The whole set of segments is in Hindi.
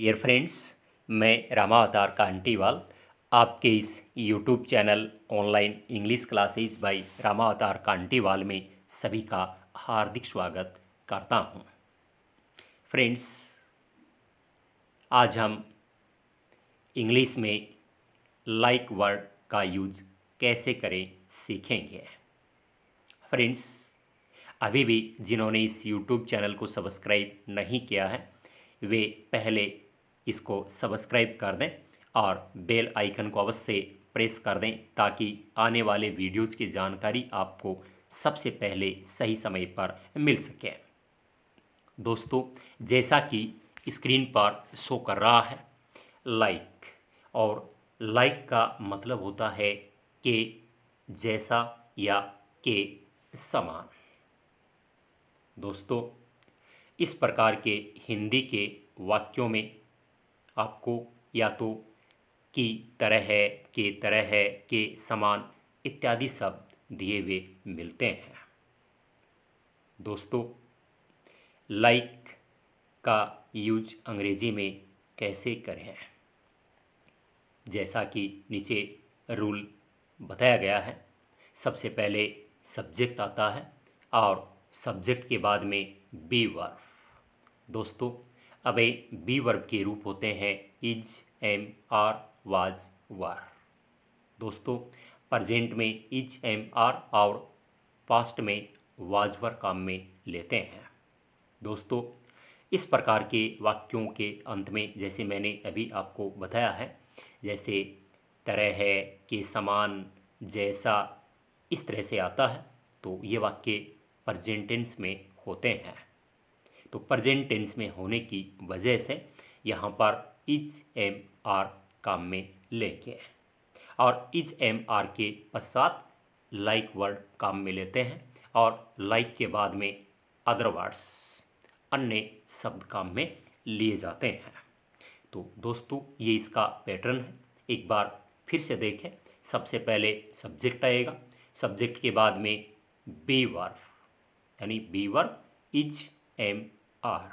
डियर फ्रेंड्स मैं रामावतार कांटीवाल आपके इस YouTube channel online English classes by Avatar Kantiwal में सभी का हार्दिक स्वागत करता हूं। फ्रेंड्स आज हम इंग्लिश में लाइक वर्ड का यूज कैसे करें सीखेंगे फ्रेंड्स अभी भी जिन्होंने इस यूट्यूब चैनल को सब्सक्राइब नहीं किया है वे पहले इसको सब्सक्राइब कर दें और बेल आइकन को अवश्य प्रेस कर दें ताकि आने वाले वीडियोज़ की जानकारी आपको सबसे पहले सही समय पर मिल सके दोस्तों जैसा कि स्क्रीन पर शो कर रहा है लाइक और लाइक का मतलब होता है के जैसा या के समान दोस्तों इस प्रकार के हिंदी के वाक्यों में आपको या तो की तरह है के तरह है के समान इत्यादि शब्द दिए हुए मिलते हैं दोस्तों लाइक का यूज अंग्रेजी में कैसे करें जैसा कि नीचे रूल बताया गया है सबसे पहले सब्जेक्ट आता है और सब्जेक्ट के बाद में बी वर्फ दोस्तों अबे बी वर्ब के रूप होते हैं is am are was were दोस्तों प्रजेंट में इज एम आर और पास्ट में वाज वर काम में लेते हैं दोस्तों इस प्रकार के वाक्यों के अंत में जैसे मैंने अभी आपको बताया है जैसे तरह है के समान जैसा इस तरह से आता है तो ये वाक्य प्रजेंटेंस में होते हैं तो प्रजेंट टेंस में होने की वजह से यहाँ पर इज एम आर काम में लेंगे और इज एम आर के पश्चात लाइक वर्ड काम में लेते हैं और लाइक के बाद में अदर वर्ड्स अन्य शब्द काम में लिए जाते हैं तो दोस्तों ये इसका पैटर्न है एक बार फिर से देखें सबसे पहले सब्जेक्ट आएगा सब्जेक्ट के बाद में बी वर्फ यानी be verb is am are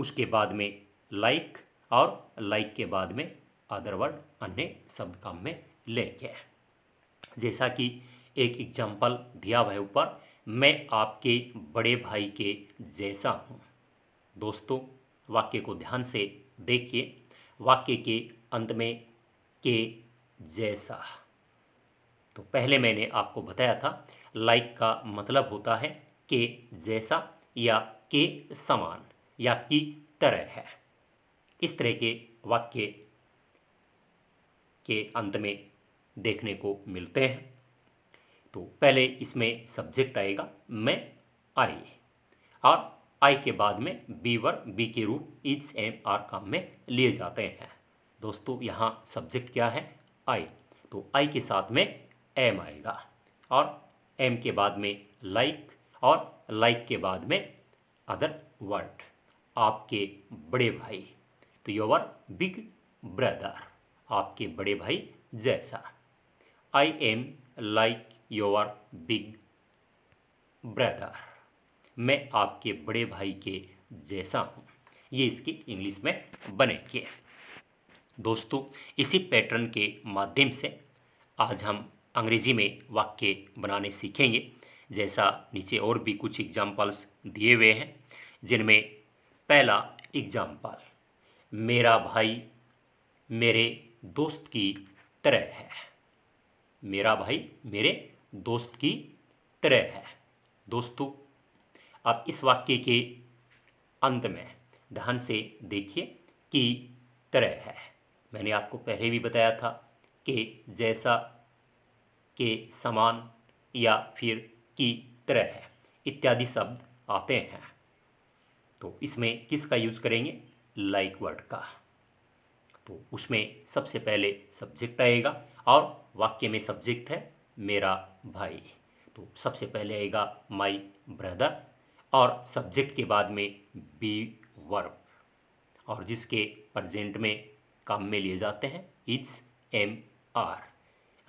उसके बाद में लाइक और लाइक के बाद में अदरवर्ड अन्य शब्द काम में ले गया जैसा कि एक एग्जाम्पल दिया हुआ है ऊपर मैं आपके बड़े भाई के जैसा हूँ दोस्तों वाक्य को ध्यान से देखिए वाक्य के अंत में के जैसा तो पहले मैंने आपको बताया था लाइक का मतलब होता है के जैसा या के समान या की तरह है इस तरह के वाक्य के अंत में देखने को मिलते हैं तो पहले इसमें सब्जेक्ट आएगा मैं आई और आई के बाद में बी वर बी के रूप इट्स एम आर काम में लिए जाते हैं दोस्तों यहाँ सब्जेक्ट क्या है आई तो आई के साथ में एम आएगा और एम के बाद में लाइक like, और लाइक like के बाद में अदर वर्ल्ड आपके बड़े भाई तो योर बिग ब्रदर आपके बड़े भाई जैसा I am like your big brother मैं आपके बड़े भाई के जैसा हूँ ये इसकी इंग्लिश में के दोस्तों इसी पैटर्न के माध्यम से आज हम अंग्रेजी में वाक्य बनाने सीखेंगे जैसा नीचे और भी कुछ एग्जाम्पल्स दिए हुए हैं जिनमें पहला एग्जाम्पल मेरा भाई मेरे दोस्त की तरह है मेरा भाई मेरे दोस्त की तरह है दोस्तों आप इस वाक्य के अंत में ध्यान से देखिए कि तरह है मैंने आपको पहले भी बताया था कि जैसा के समान या फिर की तरह है इत्यादि शब्द आते हैं तो इसमें किसका यूज करेंगे लाइक वर्ड का तो उसमें सबसे पहले सब्जेक्ट आएगा और वाक्य में सब्जेक्ट है मेरा भाई तो सबसे पहले आएगा माई ब्रदर और सब्जेक्ट के बाद में बी वर्ब और जिसके प्रजेंट में काम में लिए जाते हैं इट्स एम आर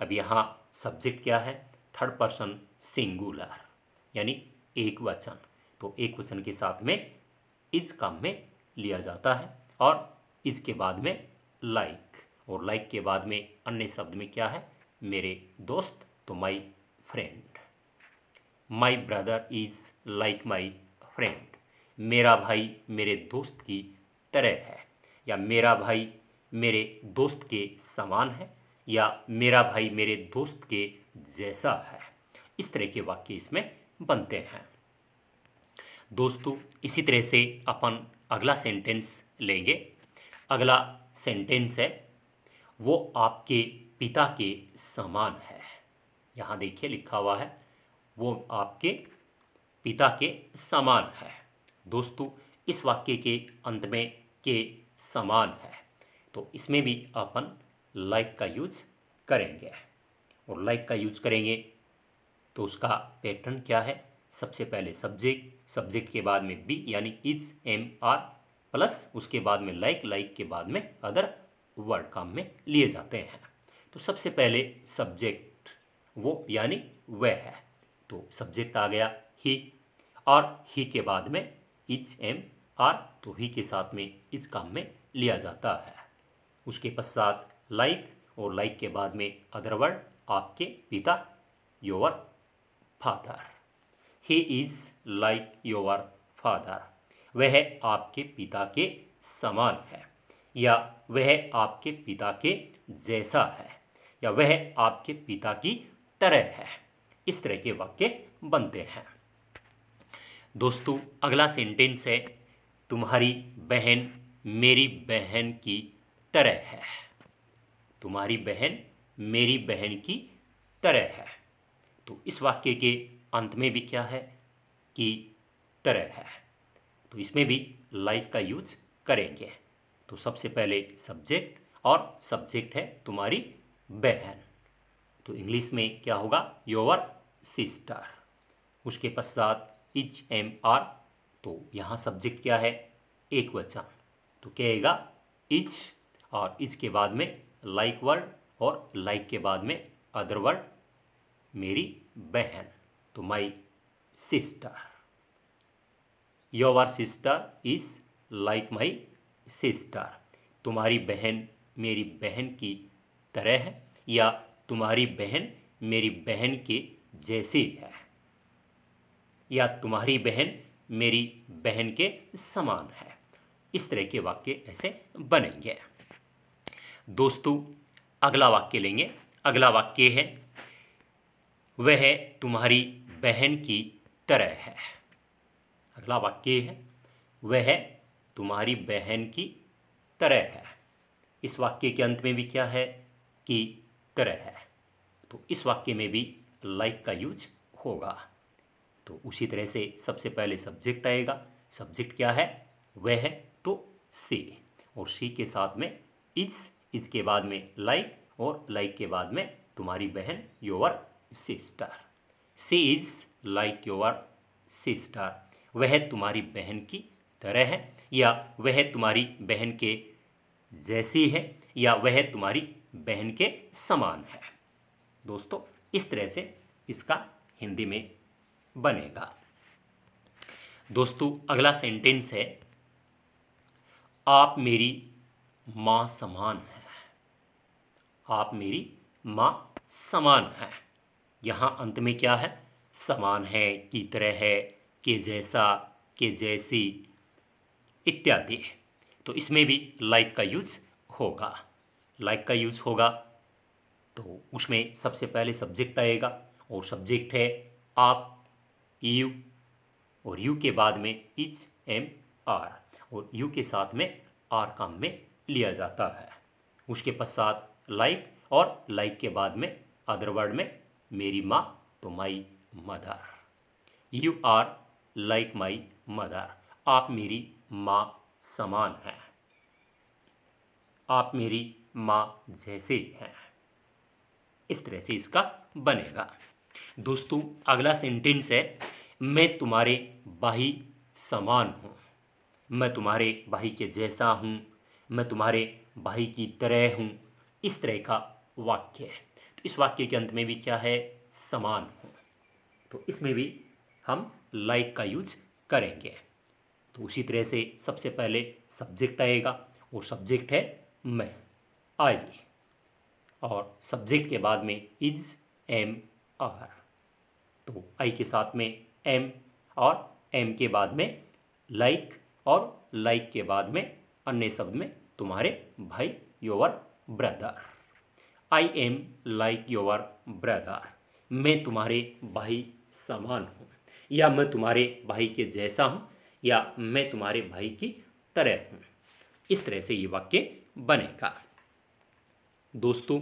अब यहाँ सब्जेक्ट क्या है थर्ड पर्सन सिंगुलर यानी एक वचन तो एक वचन के साथ में इज काम में लिया जाता है और इसके बाद में लाइक और लाइक के बाद में अन्य शब्द में क्या है मेरे दोस्त तो my friend my brother is like my friend मेरा भाई मेरे दोस्त की तरह है या मेरा भाई मेरे दोस्त के समान है या मेरा भाई मेरे दोस्त के जैसा है इस तरह के वाक्य इसमें बनते हैं दोस्तों इसी तरह से अपन अगला सेंटेंस लेंगे अगला सेंटेंस है वो आपके पिता के समान है यहाँ देखिए लिखा हुआ है वो आपके पिता के समान है दोस्तों इस वाक्य के अंत में के समान है तो इसमें भी अपन लाइक का यूज करेंगे और लाइक का यूज करेंगे तो उसका पैटर्न क्या है सबसे पहले सब्जेक्ट सब्जेक्ट के बाद में बी यानी इज एम आर प्लस उसके बाद में लाइक लाइक के बाद में अदर वर्ड काम में लिए जाते हैं तो सबसे पहले सब्जेक्ट वो यानी वह है तो सब्जेक्ट आ गया ही और ही के बाद में इज एम आर तो ही के साथ में इज काम में लिया जाता है उसके पश्चात लाइक और लाइक के बाद में अदर वर्ड आपके पिता your father he is like your father वह आपके पिता के समान है या वह आपके पिता के जैसा है या वह आपके पिता की तरह है इस तरह के वाक्य बनते हैं दोस्तों अगला सेंटेंस है तुम्हारी बहन मेरी बहन की तरह है तुम्हारी बहन मेरी बहन की तरह है तो इस वाक्य के अंत में भी क्या है कि तरह है तो इसमें भी लाइक का यूज करेंगे तो सबसे पहले सब्जेक्ट और सब्जेक्ट है तुम्हारी बहन तो इंग्लिश में क्या होगा योर सिस्टर उसके पश्चात इच एम आर तो यहाँ सब्जेक्ट क्या है एक वचन तो कहेगा इच और इच के बाद में लाइक वर्ड और लाइक के बाद में अदर वर्ड मेरी बहन तो my sister your sister is like my sister तुम्हारी बहन मेरी बहन की तरह है या तुम्हारी बहन मेरी बहन के जैसी है या तुम्हारी बहन मेरी बहन के समान है इस तरह के वाक्य ऐसे बनेंगे दोस्तों अगला वाक्य लेंगे अगला वाक्य है वह तुम्हारी बहन की तरह है अगला वाक्य है वह तुम्हारी बहन की तरह है इस वाक्य के अंत में भी क्या है कि तरह है तो इस वाक्य में भी लाइक का यूज होगा तो उसी तरह से सबसे पहले सब्जेक्ट आएगा सब्जेक्ट क्या है वह तो सी और सी के साथ में इस इसके बाद में लाइक और लाइक के बाद में तुम्हारी बहन your sister she is like your sister वह तुम्हारी बहन की तरह है या वह तुम्हारी बहन के जैसी है या वह तुम्हारी बहन के समान है दोस्तों इस तरह से इसका हिंदी में बनेगा दोस्तों अगला सेंटेंस है आप मेरी माँ समान हैं आप मेरी माँ समान हैं यहाँ अंत में क्या है समान है की तरह है के जैसा के जैसी इत्यादि है तो इसमें भी लाइक का यूज़ होगा लाइक का यूज़ होगा तो उसमें सबसे पहले सब्जेक्ट आएगा और सब्जेक्ट है आप यू और यू के बाद में इच एम आर और यू के साथ में आर काम में लिया जाता है उसके पश्चात लाइक और लाइक के बाद में अदर वर्ड में मेरी माँ तो my mother you are like my mother आप मेरी माँ समान हैं आप मेरी माँ जैसे हैं इस तरह से इसका बनेगा दोस्तों अगला सेंटेंस है मैं तुम्हारे भाई समान हूँ मैं तुम्हारे भाई के जैसा हूँ मैं तुम्हारे भाई की तरह हूँ इस तरह का वाक्य है तो इस वाक्य के अंत में भी क्या है समान हो तो इसमें भी हम लाइक का यूज करेंगे तो उसी तरह से सबसे पहले सब्जेक्ट आएगा और सब्जेक्ट है मैं आई और सब्जेक्ट के बाद में इज एम आर तो आई के साथ में एम और एम के बाद में लाइक और लाइक के बाद में अन्य शब्द में तुम्हारे भाई your brother I am like your brother मैं तुम्हारे भाई समान हूँ या मैं तुम्हारे भाई के जैसा हूँ या मैं तुम्हारे भाई की तरह हूँ इस तरह से ये वाक्य बनेगा दोस्तों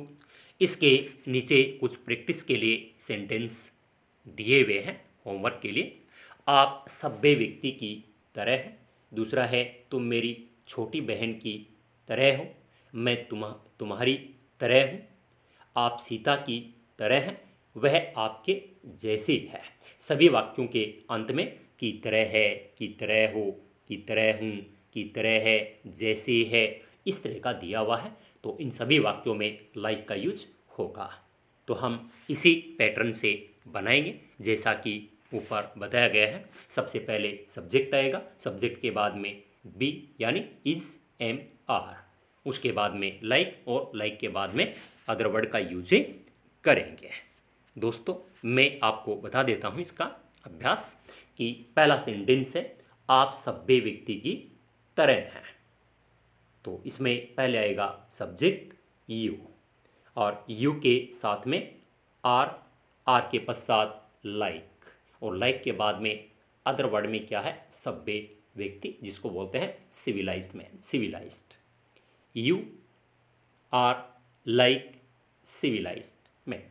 इसके नीचे कुछ प्रैक्टिस के लिए सेंटेंस दिए हुए हैं होमवर्क के लिए आप सभ्य व्यक्ति की तरह हैं दूसरा है तुम मेरी छोटी बहन की तरह हो मैं तुम तुम्हारी तरह हूँ आप सीता की तरह हैं वह आपके जैसी है सभी वाक्यों के अंत में की तरह है की तरह हो की तरह हूँ की तरह है जैसे है इस तरह का दिया हुआ है तो इन सभी वाक्यों में लाइक का यूज होगा तो हम इसी पैटर्न से बनाएंगे जैसा कि ऊपर बताया गया है सबसे पहले सब्जेक्ट आएगा सब्जेक्ट के बाद में बी यानी इज एम आर उसके बाद में लाइक और लाइक के बाद में अदर वर्ड का यूज करेंगे दोस्तों मैं आपको बता देता हूँ इसका अभ्यास कि पहला सेंटेंस है आप सभ्य व्यक्ति की तरह हैं तो इसमें पहले आएगा सब्जेक्ट यू और यू के साथ में आर आर के पश्चात लाइक और लाइक के बाद में अदर वर्ड में क्या है सभ्य व्यक्ति जिसको बोलते हैं civilised man civilised you are like civilise man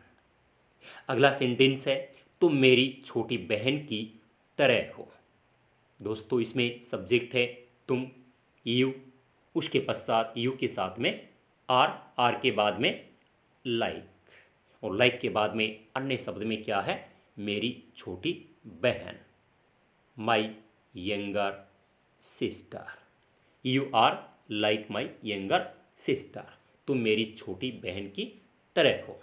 अगला सेंटेंस है तुम मेरी छोटी बहन की तरह हो दोस्तों इसमें सब्जेक्ट है तुम यू उसके पश्चात यू के साथ में आर आर के बाद में लाइक और लाइक के बाद में अन्य शब्द में क्या है मेरी छोटी बहन my younger sister you are like my younger sister तुम मेरी छोटी बहन की तरह हो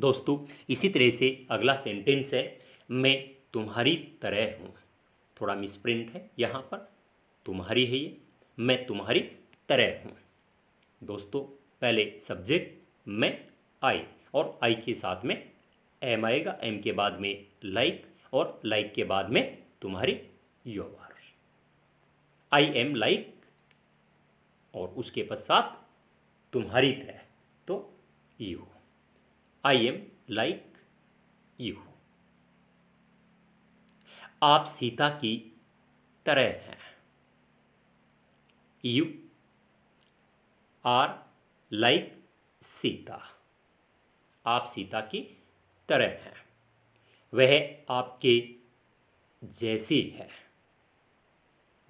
दोस्तों इसी तरह से अगला सेंटेंस है मैं तुम्हारी तरह हूँ थोड़ा मिसप्रिंट है यहाँ पर तुम्हारी है ये मैं तुम्हारी तरह हूँ दोस्तों पहले सब्जेक्ट मैं आई और आई के साथ में एम आएगा एम के बाद में लाइक और लाइक के बाद में तुम्हारी योर आई एम लाइक और उसके पश्चात तुम्हारी तरह तो you I am like you आप सीता की तरह हैं यू आर लाइक सीता आप सीता की तरह हैं वह आपके जैसी है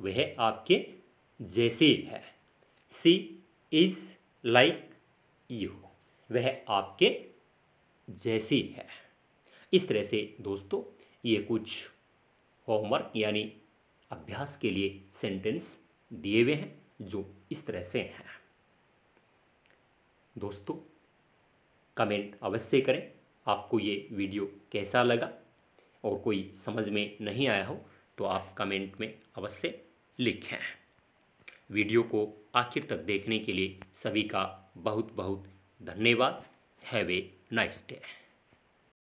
वह आपके जैसी है सी इज लाइक यू वह आपके जैसी है इस तरह से दोस्तों ये कुछ होमवर्क यानी अभ्यास के लिए सेंटेंस दिए हुए हैं जो इस तरह से हैं दोस्तों कमेंट अवश्य करें आपको ये वीडियो कैसा लगा और कोई समझ में नहीं आया हो तो आप कमेंट में अवश्य लिखें वीडियो को आखिर तक देखने के लिए सभी का बहुत बहुत धन्यवाद हैव ए नाइस डे